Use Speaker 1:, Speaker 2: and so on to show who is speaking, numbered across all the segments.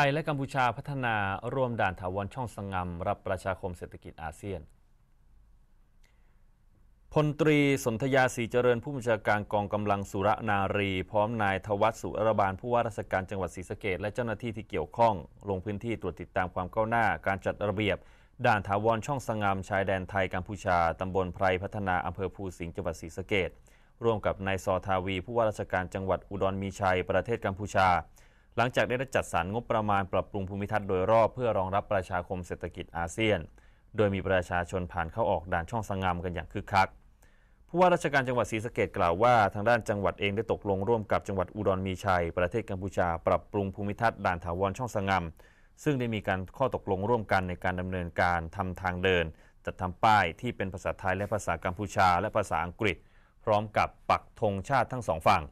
Speaker 1: ไทยและกัมพูชาพัฒนา ร่วมด่านถาวรช่องสงงามรับประชาคมเศรษฐกิจอาเซียน พลตรีสนธยาศรีเจริญผู้บัญชาการกองกำลังสุรนารี พร้อมนายทวัตสุรบาลผู้ว่าราชการจังหวัดศรีสะเกดและเจ้าหน้าที่ที่เกี่ยวข้อง ลงพื้นที่ตรวจติดตามความก้าวหน้า การจัดระเบียบด่านถาวรช่องสงงามชายแดนไทยกัมพูชาตำบลไพรพัฒนาอำเภอภูสิงห์จังหวัดศรีสะเกดร่วมกับนายซอทาวี ผู้ว่าราชการจังหวัดอุดรมีชัยประเทศกัมพูชาหลังจากได้จัดสรรงบประมาณปรับปรุงภูมิทัศน์โดยรอบเพื่อรองรับประชาคมเศรษฐกิจอาเซียน โดยมีประชาชนผ่านเข้าออกด่านช่องสังงามกันอย่างคึกคัก ผู้ว่าราชการจังหวัดศรีสะเกดกล่าวว่า ทางด้านจังหวัดเองได้ตกลงร่วมกับจังหวัดอุดรมีชัย ประเทศกัมพูชาปรับปรุงภูมิทัศน์ด่านถาวรช่องสงาม ซึ่งได้มีการข้อตกลงร่วมกันในการดำเนินการทำทางเดินจัดทำป้ายที่เป็นภาษาไทยและภาษากัมพูชาและภาษาอังกฤษ พร้อมกับปักธงชาติทั้งสองฝั่ง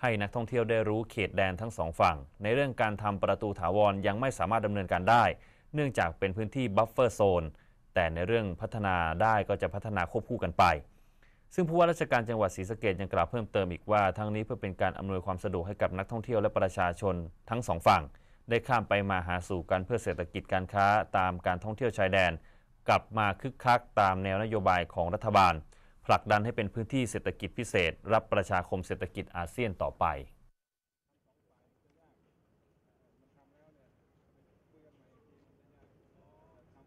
Speaker 1: ให้นักท่องเที่ยวได้รู้เขตแดนทั้งสองฝั่ง ในเรื่องการทำประตูถาวรยังไม่สามารถดำเนินการได้ เนื่องจากเป็นพื้นที่บัฟเฟอร์โซนแต่ในเรื่องพัฒนาได้ก็จะพัฒนาควบคู่กันไป ซึ่งผู้ว่าราชการจังหวัดศรีสะเกดยังกล่าวเพิ่มเติมอีกว่าทั้งนี้เพื่อเป็นการอำนวยความสะดวกให้กับนักท่องเที่ยวและประชาชนทั้งสองฝั่งได้ข้ามไปมาหาสู่กันเพื่อเศรษฐกิจการค้าตามการท่องเที่ยวชายแดนกลับมาคึกคักตามแนวนโยบายของรัฐบาลผลักดันให้เป็นพื้นที่เศรษฐกิจพิเศษ รับประชาคมเศรษฐกิจอาเซียนต่อไป